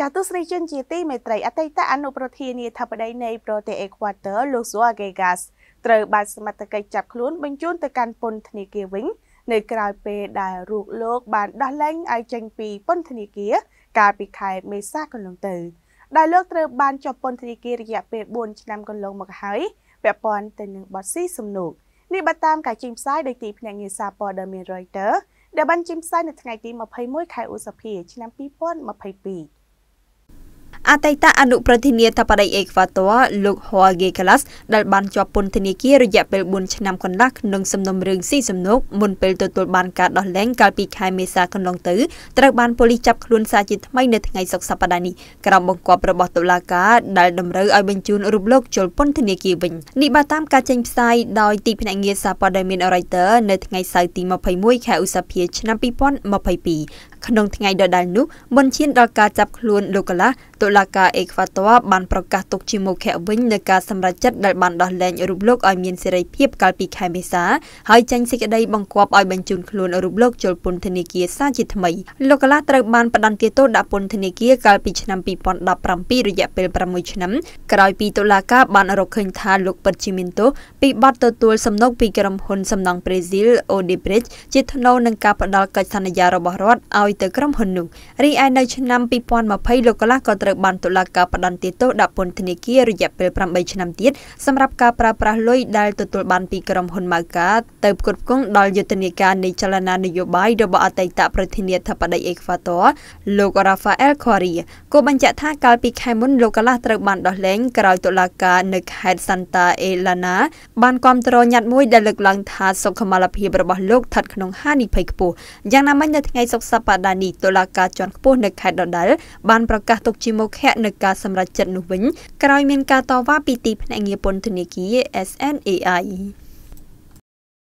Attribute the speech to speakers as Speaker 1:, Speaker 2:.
Speaker 1: ចាទស្សនិកជនជាទីមេត្រីអតីតអនុប្រធានាធិបតីនៃប្រទេសអេក្វាទ័រលោកស៊ូអាហ្គេហ្គាសត្រូវបាន សមត្ថកិច្ចចាប់ខ្លួន បញ្ជូនទៅកាន់ពន្ធនាគារវិញនៅក្រៅពេលដែលរូបលោក បានដោះលែងឲ្យចេញពីពន្ធនាគារ កាលពីខែមេសាកន្លងទៅដែលលោកត្រូវបានជាប់ពន្ធនាគាររយៈពេល4ឆ្នាំកន្លងមកហើយពាក់ព័ន្ធទៅនឹងបទស៊ីសំណូកនេះបើតាមការចេញផ្សាយដោយទីភ្នាក់ងារសារព័ត៌មាន Reuters ដែលបានចេញផ្សាយនៅថ្ងៃទី21ខែឧសភាឆ្នាំ2022
Speaker 2: អតីតអនុប្រធានាធិបតីអេក្វាទ័រលោក Jorge Calas ដែលបានជាប់ពន្ធនាគាររយៈពេល4ឆ្នាំកន្លះក្នុងសំណុំរឿងស៊ីសំណូកមុនពេលទទួលបានការដោះលែងកាលពីខែមេសាកន្លងទៅត្រូវបានប៉ូលីសចាប់ខ្លួនសារជាថ្មីនៅថ្ងៃសុក្រសប្តាហ៍នេះក្រោមបង្គាប់របស់តុលាការដែលតម្រូវឲ្យបញ្ជូនរូបលោកចូលពន្ធនាគារវិញនេះបើតាមការចេញផ្សាយដោយទីភ្នាក់ងារសារព័ត៌មាន Reuters នៅថ្ងៃសៅរ៍ទី21ខែឧសភាឆ្នាំ2022ក្នុងថ្ងៃដដែលនោះមុនឈានដល់ការចាប់ខ្លួនលោកកាឡាតុលាការអេក្វាទ័របានប្រកាសទុកជាមុខៈវិញនៅការសម្រេចចិត្តដែលបានដោះលែងរូបលោកឲ្យមានសេរីភាព កាលពីខែមេសាហើយចេញសេចក្តីបង្គាប់ឲ្យបញ្ជូនខ្លួនរូបលោកចូលពន្ធនាគារសាជាថ្មីលោកកាឡាត្រូវបានផ្តន្ទាទោសដាក់ពន្ធនាគារកាលពីឆ្នាំ2017រយៈពេល6ឆ្នាំក្រោយពីតុលាការបានរកឃើញថាលោកពិតជាមានទោសពីបទទទួលសំណុកពីក្រុមហ៊ុនសំណង់ប្រេស៊ីល Odebrecht ជាថ្នូវនឹងការផ្តល់កិច្ចសន្យារបស់រដ្ឋឲ្យទៅក្រុមហ៊ុននោះរីឯនៅឆ្នាំ2020លោកកលាស់ក៏ត្រូវបានតុលាការផ្តន្ទាទោសដាក់ពន្ធនាគាររយៈពេល8ឆ្នាំទៀតសម្រាប់ការប្រើប្រាស់លុយដែលទទួលបានពីក្រុមហ៊ុនម៉ៅកាទៅផ្គត់ផ្គង់ដល់យុទ្ធនាការនៃចលនានយោបាយរបស់អតីតប្រធានាធិបតីអេក្វាទ័រលោក Rafael Correa ក៏បញ្ជាក់ថាកាលពីខែមុនលោកកលាស់ត្រូវបានដោះលែងក្រោយតុលាការនៅខេត្ត Santa Elena បានគ្រប់គ្រងញត្តិមួយដែលលើកឡើងថាសុខុមាលភាពរបស់លោកស្ថិតក្នុងហានិភ័យខ្ពស់យ៉ាងណាមិញនៅថ្ងៃសុក្រសប្តាហ៍ដានីតុលាការជាន់ខ្ពស់នៅខេត្តដដាលបានប្រកាសទុកជាមុខៈនៃការសម្រេចចិត្តនោះវិញក្រោយមានការតវ៉ាពីទីភ្នាក់ងារពន្ធនាគារ SNAI